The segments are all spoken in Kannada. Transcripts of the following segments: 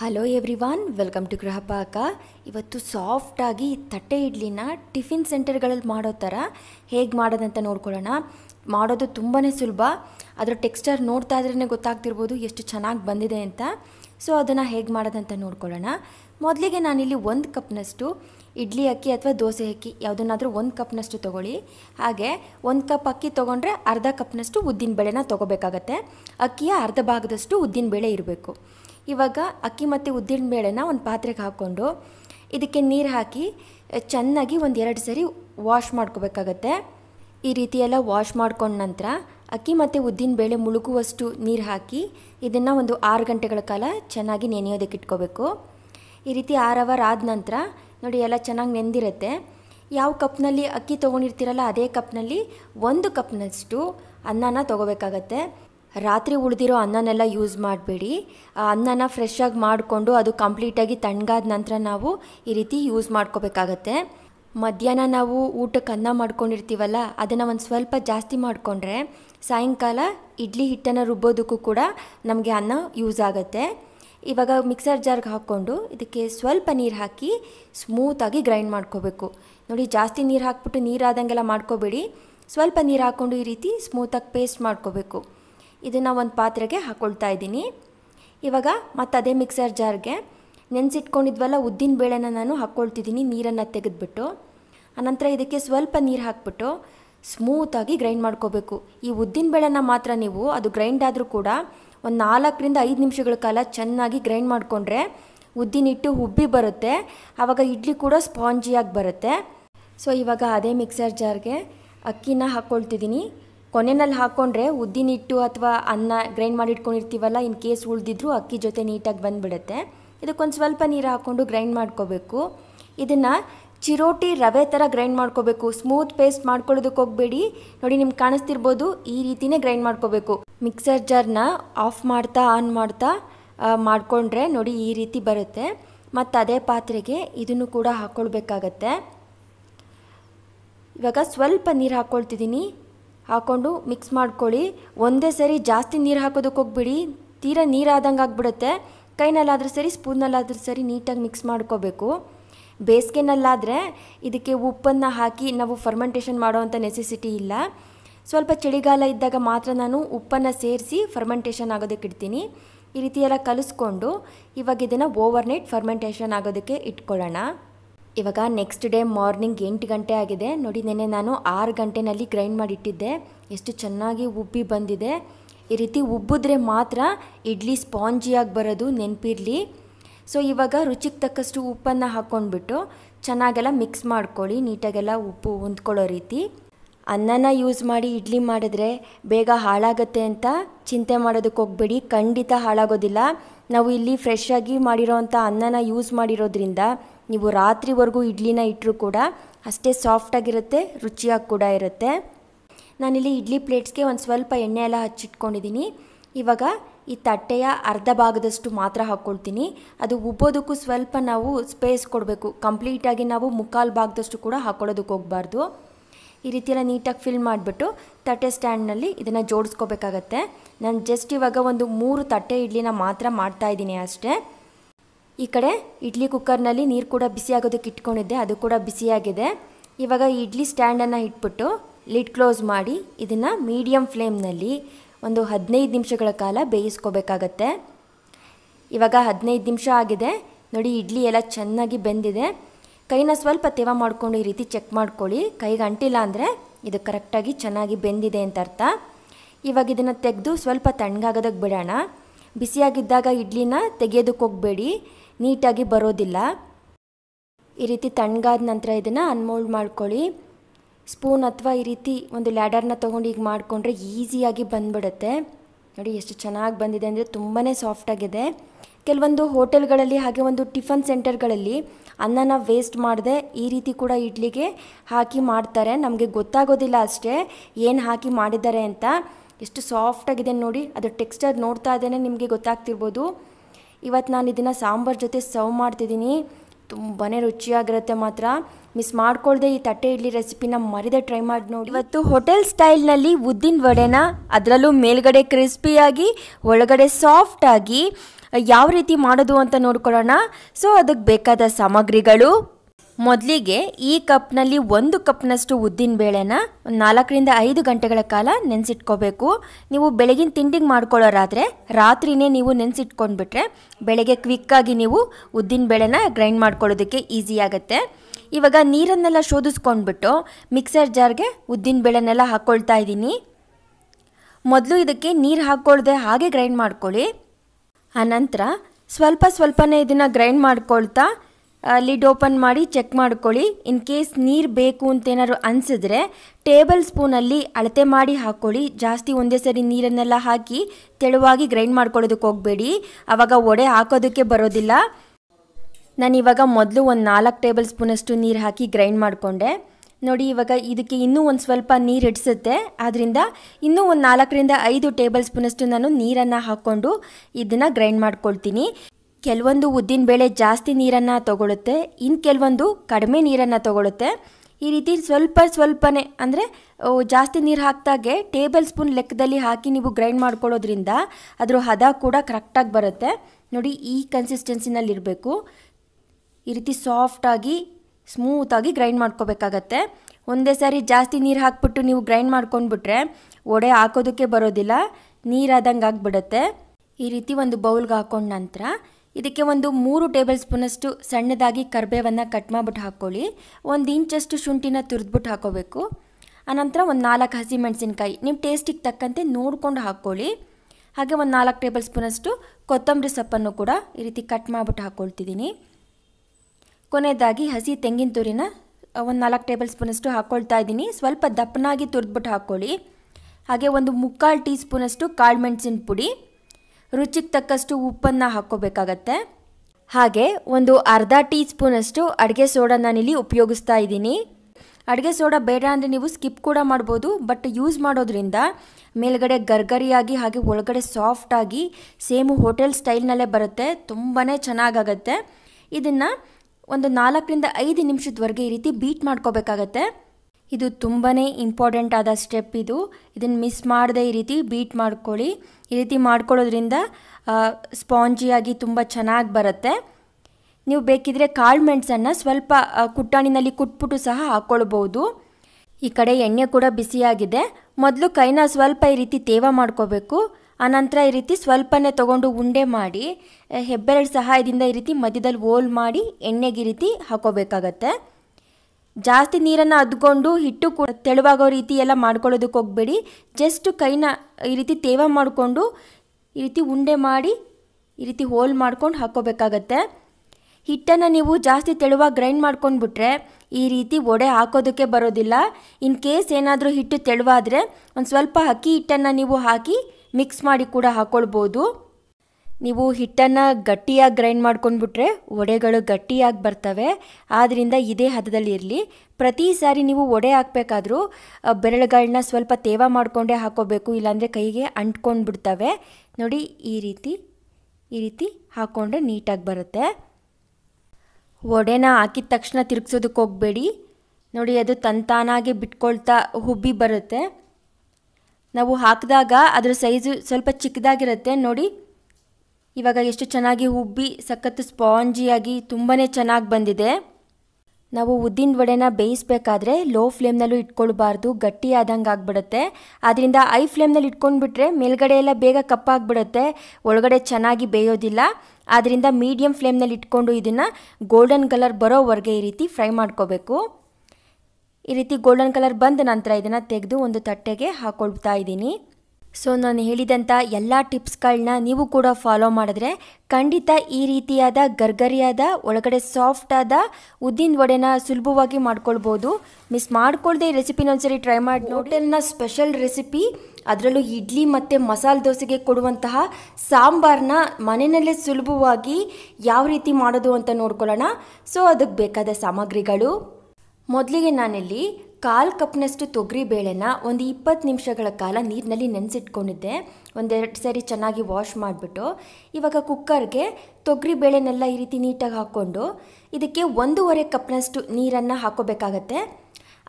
hello every welcome to Grihapaka ಇವತ್ತು ಸಾಫ್ಟಾಗಿ ತಟ್ಟೆ ಇಡ್ಲಿನ ಟಿಫಿನ್ ಸೆಂಟರ್ಗಳಲ್ಲಿ ಮಾಡೋ ಥರ ಹೇಗೆ ಮಾಡೋದಂತ ನೋಡ್ಕೊಳ್ಳೋಣ ಮಾಡೋದು ತುಂಬಾ ಸುಲಭ ಅದರ ಟೆಕ್ಸ್ಚರ್ ನೋಡ್ತಾ ಇದ್ರೇ ಗೊತ್ತಾಗ್ತಿರ್ಬೋದು ಎಷ್ಟು ಚೆನ್ನಾಗಿ ಬಂದಿದೆ ಅಂತ ಸೊ ಅದನ್ನು ಹೇಗೆ ಮಾಡೋದಂತ ನೋಡ್ಕೊಳ್ಳೋಣ ಮೊದಲಿಗೆ ನಾನಿಲ್ಲಿ ಒಂದು ಕಪ್ನಷ್ಟು ಇಡ್ಲಿ ಅಕ್ಕಿ ಅಥವಾ ದೋಸೆ ಅಕ್ಕಿ ಯಾವುದನ್ನಾದರೂ ಒಂದು ಕಪ್ನಷ್ಟು ತೊಗೊಳ್ಳಿ ಹಾಗೆ ಒಂದು ಕಪ್ ಅಕ್ಕಿ ತೊಗೊಂಡ್ರೆ ಅರ್ಧ ಕಪ್ನಷ್ಟು ಉದ್ದಿನ ಬೇಳೆನ ತೊಗೋಬೇಕಾಗತ್ತೆ ಅಕ್ಕಿಯ ಅರ್ಧ ಭಾಗದಷ್ಟು ಉದ್ದಿನ ಬೇಳೆ ಇರಬೇಕು ಇವಾಗ ಅಕ್ಕಿ ಮತ್ತು ಉದ್ದಿನ ಬೇಳೆನ ಒಂದು ಪಾತ್ರೆಗೆ ಹಾಕ್ಕೊಂಡು ಇದಕ್ಕೆ ನೀರು ಹಾಕಿ ಚೆನ್ನಾಗಿ ಒಂದು ಎರಡು ಸರಿ ವಾಶ್ ಮಾಡ್ಕೋಬೇಕಾಗತ್ತೆ ಈ ರೀತಿ ಎಲ್ಲ ವಾಶ್ ಮಾಡ್ಕೊಂಡ ನಂತರ ಅಕ್ಕಿ ಮತ್ತು ಉದ್ದಿನ ಬೇಳೆ ಮುಳುಗುವಷ್ಟು ನೀರು ಹಾಕಿ ಇದನ್ನು ಒಂದು ಆರು ಗಂಟೆಗಳ ಕಾಲ ಚೆನ್ನಾಗಿ ನೆನೆಯೋದಕ್ಕೆ ಇಟ್ಕೋಬೇಕು ಈ ರೀತಿ ಆರು ಅವರ್ ಆದ ನಂತರ ನೋಡಿ ಎಲ್ಲ ಚೆನ್ನಾಗಿ ನೆಂದಿರುತ್ತೆ ಯಾವ ಕಪ್ನಲ್ಲಿ ಅಕ್ಕಿ ತೊಗೊಂಡಿರ್ತೀರಲ್ಲ ಅದೇ ಕಪ್ನಲ್ಲಿ ಒಂದು ಕಪ್ನಷ್ಟು ಅನ್ನನ ತೊಗೋಬೇಕಾಗತ್ತೆ ರಾತ್ರಿ ಉಳಿದಿರೋ ಅನ್ನನೆಲ್ಲ ಯೂಸ್ ಮಾಡಬೇಡಿ ಅನ್ನನ ಫ್ರೆಶ್ಶಾಗಿ ಮಾಡಿಕೊಂಡು ಅದು ಕಂಪ್ಲೀಟಾಗಿ ತಣ್ಣಗಾದ ನಂತರ ನಾವು ಈ ರೀತಿ ಯೂಸ್ ಮಾಡ್ಕೋಬೇಕಾಗತ್ತೆ ಮಧ್ಯಾಹ್ನ ನಾವು ಊಟಕ್ಕೆ ಅನ್ನ ಮಾಡ್ಕೊಂಡಿರ್ತೀವಲ್ಲ ಅದನ್ನು ಒಂದು ಸ್ವಲ್ಪ ಜಾಸ್ತಿ ಮಾಡಿಕೊಂಡ್ರೆ ಸಾಯಂಕಾಲ ಇಡ್ಲಿ ಹಿಟ್ಟನ್ನು ರುಬ್ಬೋದಕ್ಕೂ ಕೂಡ ನಮಗೆ ಅನ್ನ ಯೂಸ್ ಆಗುತ್ತೆ ಇವಾಗ ಮಿಕ್ಸರ್ ಜಾರ್ಗೆ ಹಾಕ್ಕೊಂಡು ಇದಕ್ಕೆ ಸ್ವಲ್ಪ ನೀರು ಹಾಕಿ ಸ್ಮೂತಾಗಿ ಗ್ರೈಂಡ್ ಮಾಡ್ಕೋಬೇಕು ನೋಡಿ ಜಾಸ್ತಿ ನೀರು ಹಾಕ್ಬಿಟ್ಟು ನೀರಾದಂಗೆಲ್ಲ ಮಾಡ್ಕೋಬೇಡಿ ಸ್ವಲ್ಪ ನೀರು ಹಾಕ್ಕೊಂಡು ಈ ರೀತಿ ಸ್ಮೂತಾಗಿ ಪೇಸ್ಟ್ ಮಾಡ್ಕೋಬೇಕು ಇದನ್ನು ಒಂದು ಪಾತ್ರೆಗೆ ಹಾಕ್ಕೊಳ್ತಾ ಇದ್ದೀನಿ ಇವಾಗ ಮತ್ತು ಅದೇ ಮಿಕ್ಸರ್ ಜಾರ್ಗೆ ನೆನೆಸಿಟ್ಕೊಂಡಿದ್ವಲ್ಲ ಉದ್ದಿನ ಬೇಳೆನ ನಾನು ಹಾಕ್ಕೊಳ್ತಿದ್ದೀನಿ ನೀರನ್ನು ತೆಗೆದುಬಿಟ್ಟು ಆನಂತರ ಇದಕ್ಕೆ ಸ್ವಲ್ಪ ನೀರು ಹಾಕ್ಬಿಟ್ಟು ಸ್ಮೂತಾಗಿ ಗ್ರೈಂಡ್ ಮಾಡ್ಕೋಬೇಕು ಈ ಉದ್ದಿನ ಬೇಳೆನ ಮಾತ್ರ ನೀವು ಅದು ಗ್ರೈಂಡ್ ಆದರೂ ಕೂಡ ಒಂದು ನಾಲ್ಕರಿಂದ ಐದು ನಿಮಿಷಗಳ ಕಾಲ ಚೆನ್ನಾಗಿ ಗ್ರೈಂಡ್ ಮಾಡಿಕೊಂಡ್ರೆ ಇಟ್ಟು ಉಬ್ಬಿ ಬರುತ್ತೆ ಆವಾಗ ಇಡ್ಲಿ ಕೂಡ ಸ್ಪಾಂಜಿಯಾಗಿ ಬರುತ್ತೆ ಸೊ ಇವಾಗ ಅದೇ ಮಿಕ್ಸರ್ ಜಾರ್ಗೆ ಅಕ್ಕಿನ ಹಾಕ್ಕೊಳ್ತಿದ್ದೀನಿ ಕೊನೆಯಲ್ಲಿ ಹಾಕ್ಕೊಂಡ್ರೆ ಉದ್ದಿನಿಟ್ಟು ಅಥವಾ ಅನ್ನ ಗ್ರೈಂಡ್ ಮಾಡಿ ಇಟ್ಕೊಂಡಿರ್ತೀವಲ್ಲ ಇನ್ ಕೇಸ್ ಉಳಿದಿದ್ರು ಅಕ್ಕಿ ಜೊತೆ ನೀಟಾಗಿ ಬಂದುಬಿಡುತ್ತೆ ಇದಕ್ಕೊಂದು ಸ್ವಲ್ಪ ನೀರು ಹಾಕ್ಕೊಂಡು ಗ್ರೈಂಡ್ ಮಾಡ್ಕೋಬೇಕು ಇದನ್ನು ಚಿರೋಟಿ ರವೆ ಥರ ಗ್ರೈಂಡ್ ಮಾಡ್ಕೋಬೇಕು ಸ್ಮೂತ್ ಪೇಸ್ಟ್ ಮಾಡ್ಕೊಳ್ಳೋದಕ್ಕೆ ಹೋಗಬೇಡಿ ನೋಡಿ ನಿಮ್ಗೆ ಕಾಣಿಸ್ತಿರ್ಬೋದು ಈ ರೀತಿಯೇ ಗ್ರೈಂಡ್ ಮಾಡ್ಕೋಬೇಕು ಮಿಕ್ಸರ್ ಜಾರ್ನ ಆಫ್ ಮಾಡ್ತಾ ಆನ್ ಮಾಡ್ತಾ ಮಾಡಿಕೊಂಡ್ರೆ ನೋಡಿ ಈ ರೀತಿ ಬರುತ್ತೆ ಮತ್ತು ಅದೇ ಪಾತ್ರೆಗೆ ಇದನ್ನು ಕೂಡ ಹಾಕ್ಕೊಳ್ಬೇಕಾಗತ್ತೆ ಇವಾಗ ಸ್ವಲ್ಪ ನೀರು ಹಾಕ್ಕೊಳ್ತಿದ್ದೀನಿ ಹಾಕ್ಕೊಂಡು ಮಿಕ್ಸ್ ಮಾಡ್ಕೊಳ್ಳಿ ಒಂದೇ ಸರಿ ಜಾಸ್ತಿ ನೀರು ಹಾಕೋದಕ್ಕೆ ಹೋಗ್ಬಿಡಿ ತೀರಾ ನೀರಾದಂಗೆ ಆಗ್ಬಿಡುತ್ತೆ ಕೈನಲ್ಲಾದರೂ ಸರಿ ಸ್ಪೂನಲ್ಲಾದರೂ ಸರಿ ನೀಟಾಗಿ ಮಿಕ್ಸ್ ಮಾಡ್ಕೋಬೇಕು ಬೇಸಿಗೆನಲ್ಲಾದರೆ ಇದಕ್ಕೆ ಉಪ್ಪನ್ನು ಹಾಕಿ ನಾವು ಫರ್ಮೆಂಟೇಷನ್ ಮಾಡೋವಂಥ ನೆಸೆಸಿಟಿ ಇಲ್ಲ ಸ್ವಲ್ಪ ಚಳಿಗಾಲ ಇದ್ದಾಗ ಮಾತ್ರ ನಾನು ಉಪ್ಪನ್ನು ಸೇರಿಸಿ ಫರ್ಮೆಂಟೇಷನ್ ಆಗೋದಕ್ಕೆ ಇಡ್ತೀನಿ ಈ ರೀತಿಯೆಲ್ಲ ಕಲಿಸ್ಕೊಂಡು ಇವಾಗ ಇದನ್ನು ಓವರ್ನೈಟ್ ಫರ್ಮೆಂಟೇಷನ್ ಆಗೋದಕ್ಕೆ ಇಟ್ಕೊಳ್ಳೋಣ ಇವಾಗ ನೆಕ್ಸ್ಟ್ ಡೇ ಮಾರ್ನಿಂಗ್ ಎಂಟು ಗಂಟೆ ಆಗಿದೆ ನೋಡಿ ನೆನೆ ನಾನು ಆರು ಗಂಟೆನಲ್ಲಿ ಗ್ರೈಂಡ್ ಮಾಡಿಟ್ಟಿದ್ದೆ ಎಷ್ಟು ಚೆನ್ನಾಗಿ ಉಬ್ಬಿ ಬಂದಿದೆ ಈ ರೀತಿ ಉಬ್ಬಿದ್ರೆ ಮಾತ್ರ ಇಡ್ಲಿ ಸ್ಪಾಂಜಿಯಾಗಿ ಬರೋದು ನೆನಪಿರಲಿ ಸೊ ಇವಾಗ ರುಚಿಗೆ ತಕ್ಕಷ್ಟು ಉಪ್ಪನ್ನು ಹಾಕ್ಕೊಂಡ್ಬಿಟ್ಟು ಚೆನ್ನಾಗೆಲ್ಲ ಮಿಕ್ಸ್ ಮಾಡ್ಕೊಳ್ಳಿ ನೀಟಾಗೆಲ್ಲ ಉಪ್ಪು ಹೊಂದ್ಕೊಳ್ಳೋ ರೀತಿ ಅನ್ನನ ಯೂಸ್ ಮಾಡಿ ಇಡ್ಲಿ ಮಾಡಿದ್ರೆ ಬೇಗ ಹಾಳಾಗತ್ತೆ ಅಂತ ಚಿಂತೆ ಮಾಡೋದಕ್ಕೆ ಹೋಗಬೇಡಿ ಖಂಡಿತ ಹಾಳಾಗೋದಿಲ್ಲ ನಾವು ಇಲ್ಲಿ ಫ್ರೆಶ್ ಆಗಿ ಮಾಡಿರೋವಂಥ ಅನ್ನನ ಯೂಸ್ ಮಾಡಿರೋದ್ರಿಂದ ನೀವು ರಾತ್ರಿವರೆಗೂ ಇಡ್ಲಿನ ಇಟ್ಟರೂ ಕೂಡ ಅಷ್ಟೇ ಸಾಫ್ಟಾಗಿರುತ್ತೆ ರುಚಿಯಾಗಿ ಕೂಡ ಇರುತ್ತೆ ನಾನಿಲ್ಲಿ ಇಡ್ಲಿ ಪ್ಲೇಟ್ಸ್ಗೆ ಒಂದು ಸ್ವಲ್ಪ ಎಣ್ಣೆ ಎಲ್ಲ ಹಚ್ಚಿಟ್ಕೊಂಡಿದ್ದೀನಿ ಇವಾಗ ಈ ತಟ್ಟೆಯ ಅರ್ಧ ಭಾಗದಷ್ಟು ಮಾತ್ರ ಹಾಕ್ಕೊಳ್ತೀನಿ ಅದು ಉಬ್ಬೋದಕ್ಕೂ ಸ್ವಲ್ಪ ನಾವು ಸ್ಪೇಸ್ ಕೊಡಬೇಕು ಕಂಪ್ಲೀಟಾಗಿ ನಾವು ಮುಕ್ಕಾಲು ಭಾಗದಷ್ಟು ಕೂಡ ಹಾಕ್ಕೊಳ್ಳೋದಕ್ಕೆ ಹೋಗಬಾರ್ದು ಈ ರೀತಿಯೆಲ್ಲ ನೀಟಾಗಿ ಫಿಲ್ ಮಾಡಿಬಿಟ್ಟು ತಟ್ಟೆ ಸ್ಟ್ಯಾಂಡ್ನಲ್ಲಿ ಇದನ್ನು ಜೋಡಿಸ್ಕೋಬೇಕಾಗತ್ತೆ ನಾನು ಜಸ್ಟ್ ಇವಾಗ ಒಂದು ಮೂರು ತಟ್ಟೆ ಇಡ್ಲಿನ ಮಾತ್ರ ಮಾಡ್ತಾಯಿದ್ದೀನಿ ಅಷ್ಟೇ ಈ ಕಡೆ ಇಡ್ಲಿ ಕುಕ್ಕರ್ನಲ್ಲಿ ನೀರು ಕೂಡ ಬಿಸಿ ಆಗೋದಕ್ಕೆ ಇಟ್ಕೊಂಡಿದ್ದೆ ಅದು ಕೂಡ ಬಿಸಿಯಾಗಿದೆ ಇವಾಗ ಇಡ್ಲಿ ಸ್ಟ್ಯಾಂಡನ್ನು ಇಟ್ಬಿಟ್ಟು ಲಿಡ್ ಕ್ಲೋಸ್ ಮಾಡಿ ಇದನ್ನು ಮೀಡಿಯಮ್ ಫ್ಲೇಮ್ನಲ್ಲಿ ಒಂದು ಹದಿನೈದು ನಿಮಿಷಗಳ ಕಾಲ ಬೇಯಿಸ್ಕೋಬೇಕಾಗತ್ತೆ ಇವಾಗ ಹದಿನೈದು ನಿಮಿಷ ಆಗಿದೆ ನೋಡಿ ಇಡ್ಲಿ ಎಲ್ಲ ಚೆನ್ನಾಗಿ ಬೆಂದಿದೆ ಕೈನ ಸ್ವಲ್ಪ ತೇವ ಮಾಡಿಕೊಂಡು ಈ ರೀತಿ ಚೆಕ್ ಮಾಡ್ಕೊಳ್ಳಿ ಕೈಗೆ ಅಂಟಿಲ್ಲ ಅಂದರೆ ಇದು ಕರೆಕ್ಟಾಗಿ ಚೆನ್ನಾಗಿ ಬೆಂದಿದೆ ಅಂತ ಅರ್ಥ ಇವಾಗ ಇದನ್ನು ತೆಗೆದು ಸ್ವಲ್ಪ ತಣ್ಣಗಾಗೋದಕ್ಕೆ ಬಿಡೋಣ ಬಿಸಿಯಾಗಿದ್ದಾಗ ಇಡ್ಲಿನ ತೆಗೆಯೋದಕ್ಕೆ ಹೋಗಬೇಡಿ ನೀಟಾಗಿ ಬರೋದಿಲ್ಲ ಈ ರೀತಿ ತಣ್ಣಗಾದ ನಂತರ ಇದನ್ನು ಅನ್ಮೋಲ್ಡ್ ಮಾಡ್ಕೊಳ್ಳಿ ಸ್ಪೂನ್ ಅಥವಾ ಈ ರೀತಿ ಒಂದು ಲ್ಯಾಡರ್ನ ತೊಗೊಂಡು ಈಗ ಮಾಡಿಕೊಂಡ್ರೆ ಈಸಿಯಾಗಿ ಬಂದ್ಬಿಡುತ್ತೆ ನೋಡಿ ಎಷ್ಟು ಚೆನ್ನಾಗಿ ಬಂದಿದೆ ಅಂದರೆ ತುಂಬಾ ಸಾಫ್ಟಾಗಿದೆ ಕೆಲವೊಂದು ಹೋಟೆಲ್ಗಳಲ್ಲಿ ಹಾಗೆ ಒಂದು ಟಿಫನ್ ಸೆಂಟರ್ಗಳಲ್ಲಿ ಅನ್ನನ ವೇಸ್ಟ್ ಮಾಡಿದೆ ಈ ರೀತಿ ಕೂಡ ಇಡ್ಲಿಗೆ ಹಾಕಿ ಮಾಡ್ತಾರೆ ನಮಗೆ ಗೊತ್ತಾಗೋದಿಲ್ಲ ಅಷ್ಟೇ ಏನು ಹಾಕಿ ಮಾಡಿದ್ದಾರೆ ಅಂತ ಎಷ್ಟು ಸಾಫ್ಟಾಗಿದೆ ನೋಡಿ ಅದರ ಟೆಕ್ಸ್ಚರ್ ನೋಡ್ತಾ ಇದ್ದೇನೆ ನಿಮಗೆ ಗೊತ್ತಾಗ್ತಿರ್ಬೋದು ಇವತ್ತು ನಾನು ಇದನ್ನು ಸಾಂಬಾರ್ ಜೊತೆ ಸರ್ವ್ ಮಾಡ್ತಿದ್ದೀನಿ ತುಂಬಾ ರುಚಿಯಾಗಿರುತ್ತೆ ಮಾತ್ರ ಮಿಸ್ ಮಾಡ್ಕೊಳ್ಳದೆ ಈ ತಟ್ಟೆ ಇಡ್ಲಿ ರೆಸಿಪಿನ ಮರಿದೆ ಟ್ರೈ ಮಾಡಿ ನೋಡಿ ಇವತ್ತು ಹೋಟೆಲ್ ಸ್ಟೈಲ್ನಲ್ಲಿ ಉದ್ದಿನ ವಡೆನ ಅದರಲ್ಲೂ ಮೇಲ್ಗಡೆ ಕ್ರಿಸ್ಪಿಯಾಗಿ ಒಳಗಡೆ ಸಾಫ್ಟಾಗಿ ಯಾವ ರೀತಿ ಮಾಡೋದು ಅಂತ ನೋಡ್ಕೊಳ್ಳೋಣ ಸೊ ಅದಕ್ಕೆ ಬೇಕಾದ ಸಾಮಗ್ರಿಗಳು ಮೊದಲಿಗೆ ಈ ಕಪ್ನಲ್ಲಿ ಒಂದು ಕಪ್ನಷ್ಟು ಉದ್ದಿನ ಬೇಳೆನ ನಾಲ್ಕರಿಂದ ಐದು ಗಂಟೆಗಳ ಕಾಲ ನೆನೆಸಿಟ್ಕೋಬೇಕು ನೀವು ಬೆಳಗಿನ ತಿಂಡಿಗೆ ಮಾಡ್ಕೊಳ್ಳೋರಾದರೆ ರಾತ್ರಿನೇ ನೀವು ನೆನೆಸಿಟ್ಕೊಂಡ್ಬಿಟ್ರೆ ಬೆಳಗ್ಗೆ ಕ್ವಿಕ್ಕಾಗಿ ನೀವು ಉದ್ದಿನ ಬೇಳೆನ ಗ್ರೈಂಡ್ ಮಾಡ್ಕೊಳ್ಳೋದಕ್ಕೆ ಈಸಿ ಆಗುತ್ತೆ ಇವಾಗ ನೀರನ್ನೆಲ್ಲ ಶೋಧಿಸ್ಕೊಂಡ್ಬಿಟ್ಟು ಮಿಕ್ಸರ್ ಜಾರ್ಗೆ ಉದ್ದಿನ ಬೇಳೆನೆಲ್ಲ ಹಾಕ್ಕೊಳ್ತಾ ಇದ್ದೀನಿ ಮೊದಲು ಇದಕ್ಕೆ ನೀರು ಹಾಕ್ಕೊಳ್ಳ್ದೆ ಹಾಗೆ ಗ್ರೈಂಡ್ ಮಾಡ್ಕೊಳ್ಳಿ ಆನಂತರ ಸ್ವಲ್ಪ ಸ್ವಲ್ಪನೇ ಇದನ್ನು ಗ್ರೈಂಡ್ ಮಾಡ್ಕೊಳ್ತಾ ಲಿಡ್ ಓಪನ್ ಮಾಡಿ ಚೆಕ್ ಮಾಡ್ಕೊಳ್ಳಿ ಇನ್ ಕೇಸ್ ನೀರು ಬೇಕು ಅಂತೇನಾದ್ರು ಅನಿಸಿದ್ರೆ ಟೇಬಲ್ ಸ್ಪೂನಲ್ಲಿ ಅಳತೆ ಮಾಡಿ ಹಾಕ್ಕೊಳ್ಳಿ ಜಾಸ್ತಿ ಒಂದೇ ಸರಿ ನೀರನ್ನೆಲ್ಲ ಹಾಕಿ ತೆಳುವಾಗಿ ಗ್ರೈಂಡ್ ಮಾಡ್ಕೊಳ್ಳೋದಕ್ಕೆ ಹೋಗಬೇಡಿ ಆವಾಗ ಒಡೆ ಹಾಕೋದಕ್ಕೆ ಬರೋದಿಲ್ಲ ನಾನು ಇವಾಗ ಮೊದಲು ಒಂದು ನಾಲ್ಕು ಟೇಬಲ್ ಸ್ಪೂನಷ್ಟು ನೀರು ಹಾಕಿ ಗ್ರೈಂಡ್ ಮಾಡಿಕೊಂಡೆ ನೋಡಿ ಇವಾಗ ಇದಕ್ಕೆ ಇನ್ನೂ ಒಂದು ಸ್ವಲ್ಪ ನೀರು ಹಿಡಿಸುತ್ತೆ ಆದ್ದರಿಂದ ಇನ್ನೂ ಒಂದು ನಾಲ್ಕರಿಂದ ಐದು ಟೇಬಲ್ ಸ್ಪೂನಷ್ಟು ನಾನು ನೀರನ್ನು ಹಾಕ್ಕೊಂಡು ಇದನ್ನು ಗ್ರೈಂಡ್ ಮಾಡ್ಕೊಳ್ತೀನಿ ಕೆಲವೊಂದು ಉದ್ದಿನ ಬೇಳೆ ಜಾಸ್ತಿ ನೀರನ್ನು ತಗೊಳುತ್ತೆ ಇನ್ನು ಕೆಲವೊಂದು ಕಡಿಮೆ ನೀರನ್ನು ತಗೊಳುತ್ತೆ ಈ ರೀತಿ ಸ್ವಲ್ಪ ಸ್ವಲ್ಪನೇ ಅಂದರೆ ಜಾಸ್ತಿ ನೀರು ಹಾಕಿದಾಗೆ ಟೇಬಲ್ ಸ್ಪೂನ್ ಲೆಕ್ಕದಲ್ಲಿ ಹಾಕಿ ನೀವು ಗ್ರೈಂಡ್ ಮಾಡ್ಕೊಳ್ಳೋದ್ರಿಂದ ಅದರ ಹದ ಕೂಡ ಕರೆಕ್ಟಾಗಿ ಬರುತ್ತೆ ನೋಡಿ ಈ ಕನ್ಸಿಸ್ಟೆನ್ಸಿನಲ್ಲಿರಬೇಕು ಈ ರೀತಿ ಸಾಫ್ಟಾಗಿ ಸ್ಮೂತಾಗಿ ಗ್ರೈಂಡ್ ಮಾಡ್ಕೋಬೇಕಾಗತ್ತೆ ಒಂದೇ ಸಾರಿ ಜಾಸ್ತಿ ನೀರು ಹಾಕ್ಬಿಟ್ಟು ನೀವು ಗ್ರೈಂಡ್ ಮಾಡ್ಕೊಂಡ್ಬಿಟ್ರೆ ಒಡೆ ಹಾಕೋದಕ್ಕೆ ಬರೋದಿಲ್ಲ ನೀರಾದಂಗೆ ಆಗಿಬಿಡುತ್ತೆ ಈ ರೀತಿ ಒಂದು ಬೌಲ್ಗೆ ಹಾಕೊಂಡ ನಂತರ ಇದಕ್ಕೆ ಒಂದು ಮೂರು ಟೇಬಲ್ ಸ್ಪೂನಷ್ಟು ಸಣ್ಣದಾಗಿ ಕರ್ಬೇವನ್ನು ಕಟ್ ಮಾಡಿಬಿಟ್ಟು ಹಾಕ್ಕೊಳ್ಳಿ ಒಂದು ಇಂಚಷ್ಟು ಶುಂಠಿನ ತುರಿದ್ಬಿಟ್ಟು ಹಾಕೋಬೇಕು ಆನಂತರ ಒಂದು ನಾಲ್ಕು ಹಸಿಮೆಣಸಿನ್ಕಾಯಿ ನಿಮ್ಮ ಟೇಸ್ಟಿಗೆ ತಕ್ಕಂತೆ ನೋಡಿಕೊಂಡು ಹಾಕ್ಕೊಳ್ಳಿ ಹಾಗೆ ಒಂದು ನಾಲ್ಕು ಟೇಬಲ್ ಸ್ಪೂನಷ್ಟು ಕೊತ್ತಂಬರಿ ಸೊಪ್ಪನ್ನು ಕೂಡ ಈ ರೀತಿ ಕಟ್ ಮಾಡಿಬಿಟ್ಟು ಹಾಕ್ಕೊಳ್ತಿದ್ದೀನಿ ಕೊನೆಯದಾಗಿ ಹಸಿ ತೆಂಗಿನ ತುರಿನ ಒಂದು ನಾಲ್ಕು ಟೇಬಲ್ ಸ್ಪೂನಷ್ಟು ಹಾಕ್ಕೊಳ್ತಾ ಇದ್ದೀನಿ ಸ್ವಲ್ಪ ದಪ್ಪನಾಗಿ ತುರಿದ್ಬಿಟ್ಟು ಹಾಕ್ಕೊಳ್ಳಿ ಹಾಗೆ ಒಂದು ಮುಕ್ಕಾಲು ಟೀ ಸ್ಪೂನಷ್ಟು ಕಾಳು ಮೆಣಸಿನ ಪುಡಿ ರುಚಿಗೆ ತಕ್ಕಷ್ಟು ಉಪ್ಪನ್ನು ಹಾಕ್ಕೋಬೇಕಾಗತ್ತೆ ಹಾಗೆ ಒಂದು ಅರ್ಧ ಟೀ ಸ್ಪೂನಷ್ಟು ಅಡುಗೆ ಸೋಡಾ ನಾನಿಲ್ಲಿ ಉಪಯೋಗಿಸ್ತಾ ಇದ್ದೀನಿ ಅಡುಗೆ ಸೋಡಾ ಬೇಡ ಅಂದರೆ ನೀವು ಸ್ಕಿಪ್ ಕೂಡ ಮಾಡ್ಬೋದು ಬಟ್ ಯೂಸ್ ಮಾಡೋದ್ರಿಂದ ಮೇಲ್ಗಡೆ ಗರ್ಗರಿಯಾಗಿ ಹಾಗೆ ಒಳಗಡೆ ಸಾಫ್ಟಾಗಿ ಸೇಮ್ ಹೋಟೆಲ್ ಸ್ಟೈಲ್ನಲ್ಲೇ ಬರುತ್ತೆ ತುಂಬಾ ಚೆನ್ನಾಗಾಗತ್ತೆ ಇದನ್ನು ಒಂದು ನಾಲ್ಕರಿಂದ ಐದು ನಿಮಿಷದವರೆಗೆ ಈ ರೀತಿ ಬೀಟ್ ಮಾಡ್ಕೋಬೇಕಾಗತ್ತೆ ಇದು ತುಂಬಾ ಇಂಪಾರ್ಟೆಂಟ್ ಆದ ಸ್ಟೆಪ್ ಇದು ಇದನ್ನು ಮಿಸ್ ಮಾಡದೆ ಈ ರೀತಿ ಬೀಟ್ ಮಾಡ್ಕೊಳ್ಳಿ ಈ ರೀತಿ ಮಾಡ್ಕೊಳ್ಳೋದ್ರಿಂದ ಸ್ಪಾಂಜಿಯಾಗಿ ತುಂಬ ಚೆನ್ನಾಗಿ ಬರುತ್ತೆ ನೀವು ಬೇಕಿದ್ರೆ ಕಾಳು ಮೆಣಸನ್ನು ಸ್ವಲ್ಪ ಕುಟ್ಟಾಣಿನಲ್ಲಿ ಕುಟ್ಬಿಟ್ಟು ಸಹ ಹಾಕ್ಕೊಳ್ಬೋದು ಈ ಕಡೆ ಎಣ್ಣೆ ಕೂಡ ಬಿಸಿಯಾಗಿದೆ ಮೊದಲು ಕೈನ ಸ್ವಲ್ಪ ಈ ರೀತಿ ತೇವ ಮಾಡ್ಕೋಬೇಕು ಆನಂತರ ಈ ರೀತಿ ಸ್ವಲ್ಪನೇ ತೊಗೊಂಡು ಉಂಡೆ ಮಾಡಿ ಹೆಬ್ಬೆರಳು ಸಹಾಯದಿಂದ ಈ ರೀತಿ ಮಧ್ಯದಲ್ಲಿ ಓಲ್ ಮಾಡಿ ಎಣ್ಣೆಗೆ ಈ ರೀತಿ ಹಾಕೋಬೇಕಾಗತ್ತೆ ಜಾಸ್ತಿ ನೀರನ್ನು ಅದ್ಕೊಂಡು ಹಿಟ್ಟು ಕೂಡ ತೆಳುವಾಗೋ ರೀತಿ ಎಲ್ಲ ಮಾಡ್ಕೊಳ್ಳೋದಕ್ಕೆ ಹೋಗಬೇಡಿ ಜಸ್ಟ್ ಕೈನ ಈ ರೀತಿ ತೇವ ಮಾಡಿಕೊಂಡು ಈ ರೀತಿ ಉಂಡೆ ಮಾಡಿ ಈ ರೀತಿ ಹೋಲ್ ಮಾಡ್ಕೊಂಡು ಹಾಕೋಬೇಕಾಗತ್ತೆ ಹಿಟ್ಟನ್ನು ನೀವು ಜಾಸ್ತಿ ತೆಳುವಾಗಿ ಗ್ರೈಂಡ್ ಮಾಡ್ಕೊಂಡ್ಬಿಟ್ರೆ ಈ ರೀತಿ ಒಡೆ ಹಾಕೋದಕ್ಕೆ ಬರೋದಿಲ್ಲ ಇನ್ ಕೇಸ್ ಏನಾದರೂ ಹಿಟ್ಟು ತೆಳುವಾದರೆ ಒಂದು ಸ್ವಲ್ಪ ಅಕ್ಕಿ ಹಿಟ್ಟನ್ನು ನೀವು ಹಾಕಿ ಮಿಕ್ಸ್ ಮಾಡಿ ಕೂಡ ಹಾಕ್ಕೊಳ್ಬೋದು ನೀವು ಹಿಟ್ಟನ್ನು ಗಟ್ಟಿಯಾಗಿ ಗ್ರೈಂಡ್ ಮಾಡ್ಕೊಂಡ್ಬಿಟ್ರೆ ವಡೆಗಳು ಗಟ್ಟಿಯಾಗಿ ಬರ್ತವೆ ಆದ್ದರಿಂದ ಇದೇ ಹದದಲ್ಲಿ ಇರಲಿ ಪ್ರತಿ ಸಾರಿ ನೀವು ವಡೆ ಹಾಕಬೇಕಾದ್ರೂ ಬೆರಳುಗಳನ್ನ ಸ್ವಲ್ಪ ತೇವ ಮಾಡಿಕೊಂಡೇ ಹಾಕೋಬೇಕು ಇಲ್ಲಾಂದರೆ ಕೈಗೆ ಅಂಟ್ಕೊಂಡು ಬಿಡ್ತವೆ ನೋಡಿ ಈ ರೀತಿ ಈ ರೀತಿ ಹಾಕ್ಕೊಂಡ್ರೆ ನೀಟಾಗಿ ಬರುತ್ತೆ ವಡೆನ ಹಾಕಿದ ತಕ್ಷಣ ತಿರುಗ್ಸೋದಕ್ಕೆ ಹೋಗಬೇಡಿ ನೋಡಿ ಅದು ತಂತಾನಾಗೆ ಬಿಟ್ಕೊಳ್ತಾ ಹುಬ್ಬಿ ಬರುತ್ತೆ ನಾವು ಹಾಕಿದಾಗ ಅದರ ಸೈಜು ಸ್ವಲ್ಪ ಚಿಕ್ಕದಾಗಿರುತ್ತೆ ನೋಡಿ ಇವಾಗ ಎಷ್ಟು ಚೆನ್ನಾಗಿ ಉಬ್ಬಿ ಸಖತ್ತು ಸ್ಪಾಂಜಿಯಾಗಿ ತುಂಬಾ ಚೆನ್ನಾಗಿ ಬಂದಿದೆ ನಾವು ಉದ್ದಿನ ವಡೆನ ಬೇಯಿಸಬೇಕಾದ್ರೆ ಲೋ ಫ್ಲೇಮ್ನಲ್ಲೂ ಇಟ್ಕೊಳ್ಬಾರ್ದು ಗಟ್ಟಿ ಆದಂಗೆ ಆಗಿಬಿಡುತ್ತೆ ಆದ್ದರಿಂದ ಐ ಫ್ಲೇಮ್ನಲ್ಲಿ ಇಟ್ಕೊಂಡ್ಬಿಟ್ರೆ ಮೇಲ್ಗಡೆ ಎಲ್ಲ ಬೇಗ ಕಪ್ಪಾಗ್ಬಿಡುತ್ತೆ ಒಳಗಡೆ ಚೆನ್ನಾಗಿ ಬೇಯೋದಿಲ್ಲ ಆದ್ದರಿಂದ ಮೀಡಿಯಮ್ ಫ್ಲೇಮ್ನಲ್ಲಿ ಇಟ್ಕೊಂಡು ಇದನ್ನು ಗೋಲ್ಡನ್ ಕಲರ್ ಬರೋವರೆಗೆ ಈ ರೀತಿ ಫ್ರೈ ಮಾಡ್ಕೋಬೇಕು ಈ ರೀತಿ ಗೋಲ್ಡನ್ ಕಲರ್ ಬಂದ ನಂತರ ಇದನ್ನು ತೆಗೆದು ಒಂದು ತಟ್ಟೆಗೆ ಹಾಕ್ಕೊಳ್ತಾ ಇದ್ದೀನಿ ಸೊ ನಾನು ಹೇಳಿದಂಥ ಎಲ್ಲ ಟಿಪ್ಸ್ಗಳನ್ನ ನೀವು ಕೂಡ ಫಾಲೋ ಮಾಡಿದ್ರೆ ಖಂಡಿತ ಈ ರೀತಿಯಾದ ಗರ್ಗರಿಯಾದ ಒಳಗಡೆ ಸಾಫ್ಟಾದ ಉದ್ದಿನ ವಡೆನ ಸುಲಭವಾಗಿ ಮಾಡ್ಕೊಳ್ಬೋದು ಮಿಸ್ ಮಾಡ್ಕೊಳ್ದೆ ರೆಸಿಪಿನ ಒಂದ್ಸರಿ ಟ್ರೈ ಮಾಡಿ ಹೋಟೆಲ್ನ ಸ್ಪೆಷಲ್ ರೆಸಿಪಿ ಅದರಲ್ಲೂ ಇಡ್ಲಿ ಮತ್ತು ಮಸಾಲೆ ದೋಸೆಗೆ ಕೊಡುವಂತಹ ಸಾಂಬಾರನ್ನ ಮನೆಯಲ್ಲೇ ಸುಲಭವಾಗಿ ಯಾವ ರೀತಿ ಮಾಡೋದು ಅಂತ ನೋಡ್ಕೊಳ್ಳೋಣ ಸೊ ಅದಕ್ಕೆ ಬೇಕಾದ ಸಾಮಗ್ರಿಗಳು ಮೊದಲಿಗೆ ನಾನಿಲ್ಲಿ ಕಾಲು ಕಪ್ನಷ್ಟು ತೊಗರಿ ಬೇಳೆನ ಒಂದು ಇಪ್ಪತ್ತು ನಿಮಿಷಗಳ ಕಾಲ ನೀರಿನಲ್ಲಿ ನೆನೆಸಿಟ್ಕೊಂಡಿದ್ದೆ ಒಂದೆರಡು ಸರಿ ಚೆನ್ನಾಗಿ ವಾಶ್ ಮಾಡಿಬಿಟ್ಟು ಇವಾಗ ಕುಕ್ಕರ್ಗೆ ತೊಗರಿ ಬೇಳೆನೆಲ್ಲ ಈ ರೀತಿ ನೀಟಾಗಿ ಹಾಕ್ಕೊಂಡು ಇದಕ್ಕೆ ಒಂದೂವರೆ ಕಪ್ನಷ್ಟು ನೀರನ್ನು ಹಾಕೋಬೇಕಾಗತ್ತೆ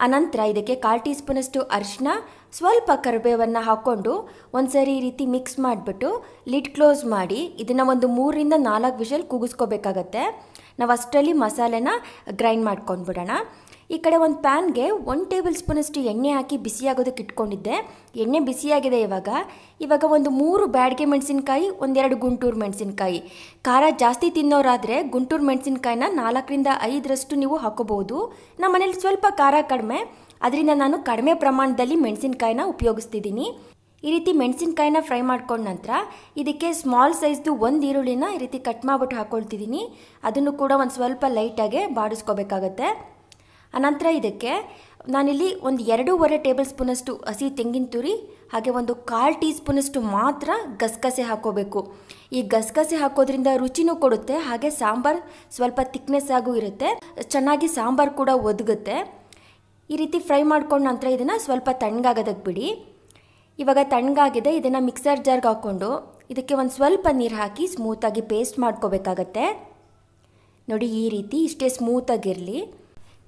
ಅನಂತರ ಇದಕ್ಕೆ ಕಾಲು ಟೀ ಸ್ಪೂನಷ್ಟು ಅರಿಶಿನ ಸ್ವಲ್ಪ ಕರಿಬೇವನ್ನು ಹಾಕ್ಕೊಂಡು ಒಂದು ಸರಿ ಈ ರೀತಿ ಮಿಕ್ಸ್ ಮಾಡಿಬಿಟ್ಟು ಲಿಡ್ ಕ್ಲೋಸ್ ಮಾಡಿ ಇದನ್ನು ಒಂದು ಮೂರರಿಂದ ನಾಲ್ಕು ವಿಷಲ್ ಕೂಗಿಸ್ಕೋಬೇಕಾಗತ್ತೆ ನಾವು ಅಷ್ಟರಲ್ಲಿ ಮಸಾಲೆನ ಗ್ರೈಂಡ್ ಮಾಡ್ಕೊಂಡ್ಬಿಡೋಣ ಈ ಕಡೆ ಒಂದು ಪ್ಯಾನ್ಗೆ ಒನ್ ಟೇಬಲ್ ಸ್ಪೂನಷ್ಟು ಎಣ್ಣೆ ಹಾಕಿ ಬಿಸಿಯಾಗೋದಕ್ಕೆ ಇಟ್ಕೊಂಡಿದ್ದೆ ಎಣ್ಣೆ ಬಿಸಿಯಾಗಿದೆ ಇವಾಗ ಇವಾಗ ಒಂದು ಮೂರು ಬ್ಯಾಡಿಗೆ ಮೆಣಸಿನ್ಕಾಯಿ ಒಂದೆರಡು ಗುಂಟೂರು ಮೆಣಸಿನ್ಕಾಯಿ ಖಾರ ಜಾಸ್ತಿ ತಿನ್ನೋರಾದರೆ ಗುಂಟೂರು ಮೆಣಸಿನ್ಕಾಯಿನ ನಾಲ್ಕರಿಂದ ಐದರಷ್ಟು ನೀವು ಹಾಕೋಬಹುದು ನಮ್ಮ ಮನೇಲಿ ಸ್ವಲ್ಪ ಖಾರ ಕಡಿಮೆ ಅದರಿಂದ ನಾನು ಕಡಿಮೆ ಪ್ರಮಾಣದಲ್ಲಿ ಮೆಣಸಿನ್ಕಾಯಿನ ಉಪಯೋಗಿಸ್ತಿದ್ದೀನಿ ಈ ರೀತಿ ಮೆಣಸಿನ್ಕಾಯಿನ ಫ್ರೈ ಮಾಡ್ಕೊಂಡ ನಂತರ ಇದಕ್ಕೆ ಸ್ಮಾಲ್ ಸೈಜ್ದು ಒಂದು ಈರುಳ್ಳಿನ ಈ ರೀತಿ ಕಟ್ ಮಾಡಿಬಿಟ್ಟು ಹಾಕ್ಕೊಳ್ತಿದ್ದೀನಿ ಅದನ್ನು ಕೂಡ ಒಂದು ಸ್ವಲ್ಪ ಲೈಟಾಗೆ ಬಾಡಿಸ್ಕೋಬೇಕಾಗತ್ತೆ ಅನಂತರ ಇದಕ್ಕೆ ನಾನಿಲ್ಲಿ ಒಂದು ಎರಡೂವರೆ ಟೇಬಲ್ ಸ್ಪೂನಷ್ಟು ಹಸಿ ತೆಂಗಿನ ತುರಿ ಹಾಗೆ ಒಂದು ಕಾಲು ಟೀ ಸ್ಪೂನಷ್ಟು ಮಾತ್ರ ಗಸಗಸೆ ಹಾಕೋಬೇಕು ಈ ಗಸಗಸೆ ಹಾಕೋದ್ರಿಂದ ರುಚಿನೂ ಕೊಡುತ್ತೆ ಹಾಗೆ ಸಾಂಬಾರು ಸ್ವಲ್ಪ ತಿಕ್ನೆಸ್ ಆಗು ಇರುತ್ತೆ ಚೆನ್ನಾಗಿ ಸಾಂಬಾರು ಕೂಡ ಒದಗುತ್ತೆ ಈ ರೀತಿ ಫ್ರೈ ಮಾಡ್ಕೊಂಡ ನಂತರ ಇದನ್ನು ಸ್ವಲ್ಪ ತಣ್ಣಗಾಗೋದಕ್ಕೆ ಬಿಡಿ ಇವಾಗ ತಣ್ಣಗಾಗಿದೆ ಇದನ್ನು ಮಿಕ್ಸರ್ ಜಾರ್ಗೆ ಹಾಕ್ಕೊಂಡು ಇದಕ್ಕೆ ಒಂದು ಸ್ವಲ್ಪ ನೀರು ಹಾಕಿ ಸ್ಮೂತಾಗಿ ಪೇಸ್ಟ್ ಮಾಡ್ಕೋಬೇಕಾಗತ್ತೆ ನೋಡಿ ಈ ರೀತಿ ಇಷ್ಟೇ ಸ್ಮೂತಾಗಿರಲಿ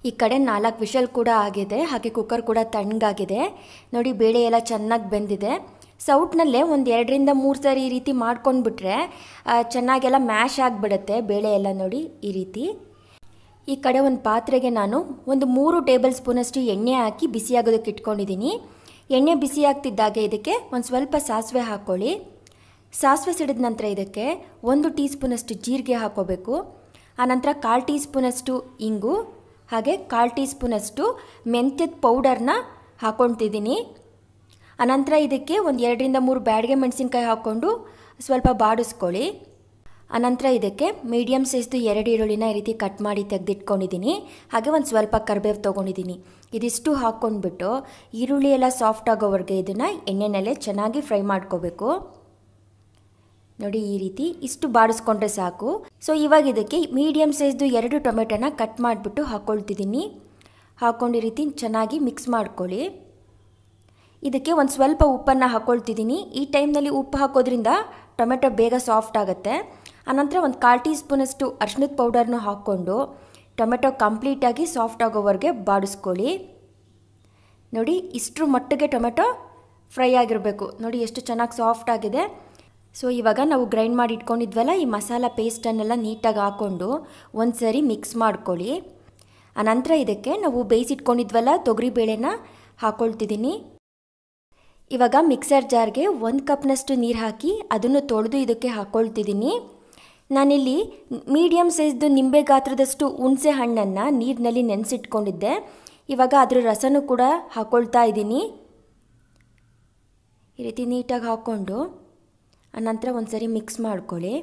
ಈ ಕಡೆ ನಾಲ್ಕು ವಿಷಲ್ ಕೂಡ ಆಗಿದೆ ಹಾಗೆ ಕುಕ್ಕರ್ ಕೂಡ ತಣ್ಣಗಾಗಿದೆ ನೋಡಿ ಬೇಳೆ ಎಲ್ಲ ಚೆನ್ನಾಗಿ ಬೆಂದಿದೆ ಸೌಟ್ನಲ್ಲೇ ಒಂದು ಎರಡರಿಂದ ಮೂರು ಸಾರಿ ಈ ರೀತಿ ಮಾಡ್ಕೊಂಡ್ಬಿಟ್ರೆ ಚೆನ್ನಾಗೆಲ್ಲ ಮ್ಯಾಶ್ ಆಗಿಬಿಡುತ್ತೆ ಬೇಳೆ ಎಲ್ಲ ನೋಡಿ ಈ ರೀತಿ ಈ ಕಡೆ ಒಂದು ಪಾತ್ರೆಗೆ ನಾನು ಒಂದು ಮೂರು ಟೇಬಲ್ ಸ್ಪೂನಷ್ಟು ಎಣ್ಣೆ ಹಾಕಿ ಬಿಸಿಯಾಗೋದಕ್ಕೆ ಇಟ್ಕೊಂಡಿದ್ದೀನಿ ಎಣ್ಣೆ ಬಿಸಿ ಆಗ್ತಿದ್ದಾಗೆ ಇದಕ್ಕೆ ಒಂದು ಸ್ವಲ್ಪ ಸಾಸಿವೆ ಹಾಕ್ಕೊಳ್ಳಿ ಸಾಸಿವೆ ಸಿಡಿದ ನಂತರ ಇದಕ್ಕೆ ಒಂದು ಟೀ ಸ್ಪೂನಷ್ಟು ಜೀರಿಗೆ ಹಾಕ್ಕೋಬೇಕು ಆನಂತರ ಕಾಲು ಟೀ ಸ್ಪೂನಷ್ಟು ಇಂಗು ಹಾಗೆ ಕಾಲು ಟೀ ಸ್ಪೂನಷ್ಟು ಮೆಂತ್ಯದ ಪೌಡರ್ನ ಹಾಕ್ಕೊತಿದ್ದೀನಿ ಅನಂತರ ಇದಕ್ಕೆ ಒಂದು ಎರಡರಿಂದ ಮೂರು ಬ್ಯಾಡಿಗೆ ಮೆಣಸಿನ್ಕಾಯಿ ಹಾಕ್ಕೊಂಡು ಸ್ವಲ್ಪ ಬಾಡಿಸ್ಕೊಳ್ಳಿ ಅನಂತರ ಇದಕ್ಕೆ ಮೀಡಿಯಮ್ ಸೈಜ್ದು ಎರಡು ಈರುಳ್ಳಿನ ಈ ರೀತಿ ಕಟ್ ಮಾಡಿ ತೆಗೆದಿಟ್ಕೊಂಡಿದ್ದೀನಿ ಹಾಗೆ ಒಂದು ಸ್ವಲ್ಪ ಕರ್ಬೇವು ತೊಗೊಂಡಿದ್ದೀನಿ ಇದಿಷ್ಟು ಹಾಕ್ಕೊಂಡ್ಬಿಟ್ಟು ಈರುಳ್ಳಿ ಎಲ್ಲ ಸಾಫ್ಟ್ ಆಗೋವರೆಗೆ ಇದನ್ನು ಎಣ್ಣೆನಲ್ಲೇ ಚೆನ್ನಾಗಿ ಫ್ರೈ ಮಾಡ್ಕೋಬೇಕು ನೋಡಿ ಈ ರೀತಿ ಇಷ್ಟು ಬಾಡಿಸ್ಕೊಂಡ್ರೆ ಸಾಕು ಸೊ ಇವಾಗ ಇದಕ್ಕೆ ಮೀಡಿಯಮ್ ಸೈಜ್ದು ಎರಡು ಟೊಮೆಟೊನ ಕಟ್ ಮಾಡಿಬಿಟ್ಟು ಹಾಕ್ಕೊಳ್ತಿದ್ದೀನಿ ಹಾಕ್ಕೊಂಡು ಈ ರೀತಿ ಚೆನ್ನಾಗಿ ಮಿಕ್ಸ್ ಮಾಡ್ಕೊಳ್ಳಿ ಇದಕ್ಕೆ ಒಂದು ಸ್ವಲ್ಪ ಉಪ್ಪನ್ನು ಹಾಕ್ಕೊಳ್ತಿದ್ದೀನಿ ಈ ಟೈಮ್ನಲ್ಲಿ ಉಪ್ಪು ಹಾಕೋದ್ರಿಂದ ಟೊಮೆಟೊ ಬೇಗ ಸಾಫ್ಟ್ ಆಗುತ್ತೆ ಆನಂತರ ಒಂದು ಕಾಲು ಟೀ ಸ್ಪೂನಷ್ಟು ಅರ್ಶಿನದ ಪೌಡರ್ನು ಹಾಕ್ಕೊಂಡು ಟೊಮೆಟೊ ಕಂಪ್ಲೀಟಾಗಿ ಸಾಫ್ಟ್ ಆಗೋವರೆಗೆ ಬಾಡಿಸ್ಕೊಳ್ಳಿ ನೋಡಿ ಇಷ್ಟರ ಮಟ್ಟಿಗೆ ಟೊಮೆಟೊ ಫ್ರೈ ಆಗಿರಬೇಕು ನೋಡಿ ಎಷ್ಟು ಚೆನ್ನಾಗಿ ಸಾಫ್ಟ್ ಆಗಿದೆ ಸೊ ಇವಾಗ ನಾವು ಗ್ರೈಂಡ್ ಮಾಡಿ ಇಟ್ಕೊಂಡಿದ್ವಲ್ಲ ಈ ಮಸಾಲ ಪೇಸ್ಟನ್ನೆಲ್ಲ ನೀಟಾಗಿ ಹಾಕ್ಕೊಂಡು ಒಂದು ಸರಿ ಮಿಕ್ಸ್ ಮಾಡ್ಕೊಳ್ಳಿ ಆನಂತರ ಇದಕ್ಕೆ ನಾವು ಬೇಯಿಸಿಟ್ಕೊಂಡಿದ್ವಲ್ಲ ತೊಗರಿಬೇಳೆನ ಹಾಕ್ಕೊಳ್ತಿದ್ದೀನಿ ಇವಾಗ ಮಿಕ್ಸರ್ ಜಾರ್ಗೆ ಒಂದು ಕಪ್ನಷ್ಟು ನೀರು ಹಾಕಿ ಅದನ್ನು ತೊಳೆದು ಇದಕ್ಕೆ ಹಾಕ್ಕೊಳ್ತಿದ್ದೀನಿ ನಾನಿಲ್ಲಿ ಮೀಡಿಯಮ್ ಸೈಜ್ದು ನಿಂಬೆ ಗಾತ್ರದಷ್ಟು ಹುಣಸೆ ಹಣ್ಣನ್ನು ನೀರಿನಲ್ಲಿ ನೆನೆಸಿಟ್ಕೊಂಡಿದ್ದೆ ಇವಾಗ ಅದರ ರಸನೂ ಕೂಡ ಹಾಕ್ಕೊಳ್ತಾ ಇದ್ದೀನಿ ಈ ರೀತಿ ನೀಟಾಗಿ ಹಾಕ್ಕೊಂಡು ನಂತರ ಒಂದ್ಸರಿ ಮಿಕ್ಸ್ ಮಾಡ್ಕೊಳ್ಳಿ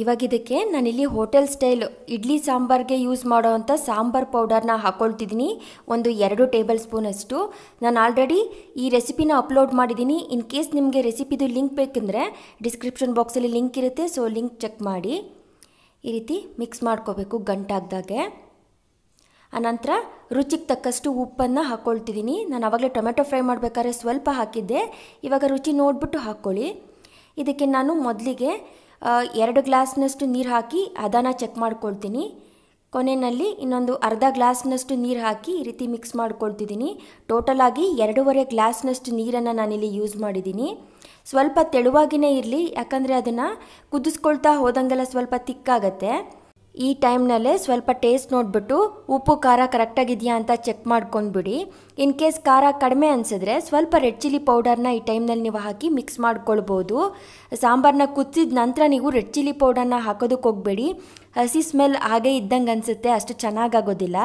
ಇವಾಗ ಇದಕ್ಕೆ ನಾನಿಲ್ಲಿ ಹೋಟೆಲ್ ಸ್ಟೈಲ್ ಇಡ್ಲಿ ಸಾಂಬಾರ್ಗೆ ಯೂಸ್ ಮಾಡೋವಂಥ ಸಾಂಬಾರ್ ಪೌಡರ್ನ ಹಾಕ್ಕೊಳ್ತಿದ್ದೀನಿ ಒಂದು ಎರಡು ಟೇಬಲ್ ಸ್ಪೂನಷ್ಟು ನಾನು ಆಲ್ರೆಡಿ ಈ ರೆಸಿಪಿನ ಅಪ್ಲೋಡ್ ಮಾಡಿದ್ದೀನಿ ಇನ್ ಕೇಸ್ ನಿಮಗೆ ರೆಸಿಪಿದು ಲಿಂಕ್ ಬೇಕೆಂದರೆ ಡಿಸ್ಕ್ರಿಪ್ಷನ್ ಬಾಕ್ಸಲ್ಲಿ ಲಿಂಕ್ ಇರುತ್ತೆ ಸೊ ಲಿಂಕ್ ಚೆಕ್ ಮಾಡಿ ಈ ರೀತಿ ಮಿಕ್ಸ್ ಮಾಡ್ಕೋಬೇಕು ಗಂಟಾಗ್ದಾಗೆ ಆನಂತರ ರುಚಿಗೆ ತಕ್ಕಷ್ಟು ಉಪ್ಪನ್ನು ಹಾಕ್ಕೊಳ್ತಿದ್ದೀನಿ ನಾನು ಆವಾಗಲೇ ಟೊಮೆಟೊ ಫ್ರೈ ಮಾಡಬೇಕಾದ್ರೆ ಸ್ವಲ್ಪ ಹಾಕಿದ್ದೆ ಇವಾಗ ರುಚಿ ನೋಡಿಬಿಟ್ಟು ಹಾಕ್ಕೊಳ್ಳಿ ಇದಕ್ಕೆ ನಾನು ಮೊದಲಿಗೆ ಎರಡು ಗ್ಲಾಸ್ನಷ್ಟು ನೀರು ಹಾಕಿ ಅದನ್ನು ಚೆಕ್ ಮಾಡ್ಕೊಳ್ತೀನಿ ಕೊನೆಯಲ್ಲಿ ಇನ್ನೊಂದು ಅರ್ಧ ಗ್ಲಾಸ್ನಷ್ಟು ನೀರು ಹಾಕಿ ಈ ರೀತಿ ಮಿಕ್ಸ್ ಮಾಡ್ಕೊಳ್ತಿದ್ದೀನಿ ಟೋಟಲಾಗಿ ಎರಡೂವರೆ ಗ್ಲಾಸ್ನಷ್ಟು ನೀರನ್ನು ನಾನಿಲ್ಲಿ ಯೂಸ್ ಮಾಡಿದ್ದೀನಿ ಸ್ವಲ್ಪ ತೆಳುವಾಗಿಯೇ ಇರಲಿ ಯಾಕಂದರೆ ಅದನ್ನು ಕುದಿಸ್ಕೊಳ್ತಾ ಹೋದಂಗೆಲ್ಲ ಸ್ವಲ್ಪ ತಿಕ್ಕಾಗತ್ತೆ ಈ ಟೈಮ್ನಲ್ಲೇ ಸ್ವಲ್ಪ ಟೇಸ್ಟ್ ನೋಡಿಬಿಟ್ಟು ಉಪ್ಪು ಖಾರ ಕರೆಕ್ಟಾಗಿದೆಯಾ ಅಂತ ಚೆಕ್ ಮಾಡ್ಕೊಂಡ್ಬಿಡಿ ಇನ್ ಕೇಸ್ ಖಾರ ಕಡಿಮೆ ಅನಿಸಿದ್ರೆ ಸ್ವಲ್ಪ ರೆಡ್ ಚಿಲ್ಲಿ ಪೌಡರ್ನ ಈ ಟೈಮ್ನಲ್ಲಿ ನೀವು ಹಾಕಿ ಮಿಕ್ಸ್ ಮಾಡ್ಕೊಳ್ಬೋದು ಸಾಂಬಾರನ್ನ ಕುದಿಸಿದ ನಂತರ ನೀವು ರೆಡ್ ಚಿಲ್ಲಿ ಪೌಡರ್ನ ಹಾಕೋದಕ್ಕೆ ಹೋಗಬೇಡಿ ಹಸಿ ಸ್ಮೆಲ್ ಹಾಗೇ ಇದ್ದಂಗೆ ಅನಿಸುತ್ತೆ ಅಷ್ಟು ಚೆನ್ನಾಗಾಗೋದಿಲ್ಲ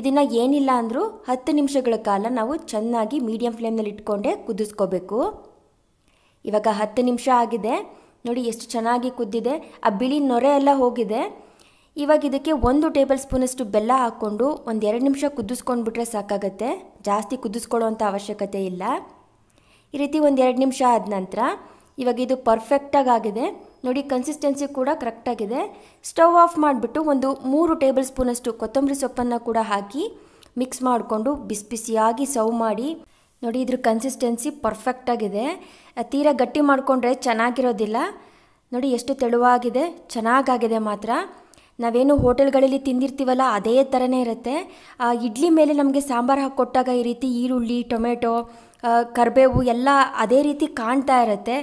ಇದನ್ನು ಏನಿಲ್ಲ ಅಂದರೂ ಹತ್ತು ನಿಮಿಷಗಳ ಕಾಲ ನಾವು ಚೆನ್ನಾಗಿ ಮೀಡಿಯಮ್ ಫ್ಲೇಮ್ನಲ್ಲಿ ಇಟ್ಕೊಂಡೆ ಕುದಿಸ್ಕೋಬೇಕು ಇವಾಗ ಹತ್ತು ನಿಮಿಷ ಆಗಿದೆ ನೋಡಿ ಎಷ್ಟು ಚೆನ್ನಾಗಿ ಕುದ್ದಿದೆ ಆ ಬಿಳಿ ನೊರೆ ಎಲ್ಲ ಹೋಗಿದೆ ಇವಾಗ ಇದಕ್ಕೆ ಒಂದು ಟೇಬಲ್ ಸ್ಪೂನಷ್ಟು ಬೆಲ್ಲ ಹಾಕ್ಕೊಂಡು ಒಂದು ಎರಡು ನಿಮಿಷ ಕುದಿಸ್ಕೊಂಡ್ಬಿಟ್ರೆ ಸಾಕಾಗುತ್ತೆ ಜಾಸ್ತಿ ಕುದಿಸ್ಕೊಳ್ಳೋವಂಥ ಅವಶ್ಯಕತೆ ಇಲ್ಲ ಈ ರೀತಿ ಒಂದು ಎರಡು ನಿಮಿಷ ಆದ ನಂತರ ಇವಾಗ ಇದು ಪರ್ಫೆಕ್ಟಾಗಿ ಆಗಿದೆ ನೋಡಿ ಕನ್ಸಿಸ್ಟೆನ್ಸಿ ಕೂಡ ಕರೆಕ್ಟಾಗಿದೆ ಸ್ಟವ್ ಆಫ್ ಮಾಡಿಬಿಟ್ಟು ಒಂದು ಮೂರು ಟೇಬಲ್ ಸ್ಪೂನಷ್ಟು ಕೊತ್ತಂಬರಿ ಸೊಪ್ಪನ್ನು ಕೂಡ ಹಾಕಿ ಮಿಕ್ಸ್ ಮಾಡಿಕೊಂಡು ಬಿಸಿ ಬಿಸಿಯಾಗಿ ಸರ್ವ್ ಮಾಡಿ ನೋಡಿ ಇದ್ರ ಕನ್ಸಿಸ್ಟೆನ್ಸಿ ಪರ್ಫೆಕ್ಟಾಗಿದೆ ತೀರ ಗಟ್ಟಿ ಮಾಡಿಕೊಂಡ್ರೆ ಚೆನ್ನಾಗಿರೋದಿಲ್ಲ ನೋಡಿ ಎಷ್ಟು ತೆಳುವಾಗಿದೆ ಚೆನ್ನಾಗಾಗಿದೆ ಮಾತ್ರ ನಾವೇನು ಹೋಟೆಲ್ಗಳಲ್ಲಿ ತಿಂದಿರ್ತೀವಲ್ಲ ಅದೇ ಥರನೇ ಇರುತ್ತೆ ಇಡ್ಲಿ ಮೇಲೆ ನಮಗೆ ಸಾಂಬಾರು ಹಾಕಿ ಕೊಟ್ಟಾಗ ಈ ರೀತಿ ಈರುಳ್ಳಿ ಟೊಮೆಟೊ ಕರಿಬೇವು ಎಲ್ಲ ಅದೇ ರೀತಿ ಕಾಣ್ತಾ ಇರುತ್ತೆ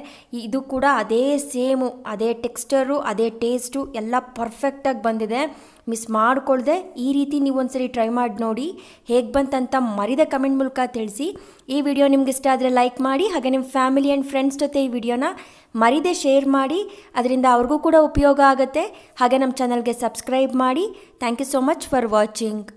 ಇದು ಕೂಡ ಅದೇ ಸೇಮು ಅದೇ ಟೆಕ್ಸ್ಚರು ಅದೇ ಟೇಸ್ಟು ಎಲ್ಲ ಪರ್ಫೆಕ್ಟಾಗಿ ಬಂದಿದೆ ಮಿಸ್ ಮಾಡಿಕೊಳ್ಳದೆ ಈ ರೀತಿ ನೀವು ಒಂದ್ಸರಿ ಟ್ರೈ ಮಾಡಿ ನೋಡಿ ಹೇಗೆ ಬಂತಂತ ಮರಿದ ಕಮೆಂಟ್ ಮೂಲಕ ತಿಳಿಸಿ ಈ ವಿಡಿಯೋ ನಿಮ್ಗೆ ಇಷ್ಟ ಆದರೆ ಲೈಕ್ ಮಾಡಿ ಹಾಗೆ ನಿಮ್ಮ ಫ್ಯಾಮಿಲಿ ಆ್ಯಂಡ್ ಫ್ರೆಂಡ್ಸ್ ಜೊತೆ ಈ ವಿಡಿಯೋನ ಮರಿದೆ ಶೇರ್ ಮಾಡಿ ಅದರಿಂದ ಅವ್ರಿಗೂ ಕೂಡ ಉಪಯೋಗ ಆಗುತ್ತೆ ಹಾಗೆ ನಮ್ಮ ಚಾನಲ್ಗೆ ಸಬ್ಸ್ಕ್ರೈಬ್ ಮಾಡಿ thank you so much for watching